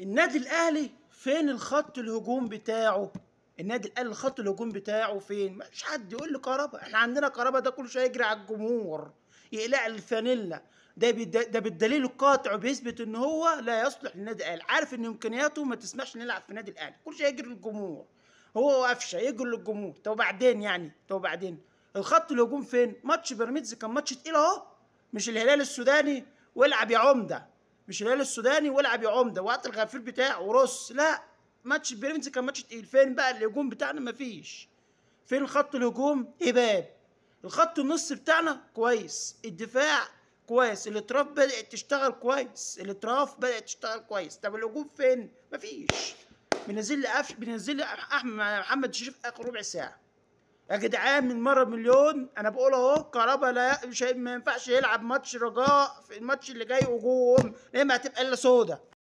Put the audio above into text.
النادي الاهلي فين الخط الهجوم بتاعه النادي الاهلي خط الهجوم بتاعه فين مش حد يقول لي كهربا احنا عندنا كهربا ده كل شويه يجري على الجمهور يقلع الفانيلا ده ده بالدليل القاطع وبيثبت ان هو لا يصلح للنادي الاهلي عارف ان امكانياته ما تسمحش نلعب في النادي الاهلي كل شيء يجري للجمهور هو وقفشه يجري للجمهور طب وبعدين يعني طب وبعدين الخط الهجوم فين ماتش بيراميدز كان ماتش تقيل اهو مش الهلال السوداني والعب يا عمده مش الهلال السوداني والعب يا عمده وقت الغفير بتاعه ورص لا ماتش بيراميدز كان ماتش تقيل فين بقى الهجوم بتاعنا مفيش فين خط الهجوم هباب إيه الخط النص بتاعنا كويس الدفاع كويس الاطراف بدات تشتغل كويس الاطراف بدات تشتغل كويس طب الهجوم فين مفيش بنزل لي بنزل لي احمد محمد شريف اخر ربع ساعه يا جدعان من مره مليون انا بقول اهو كهربا لا مش ما ينفعش يلعب ماتش رجاء في الماتش اللي جاي وجوه ليه ما هتبقى الا سودا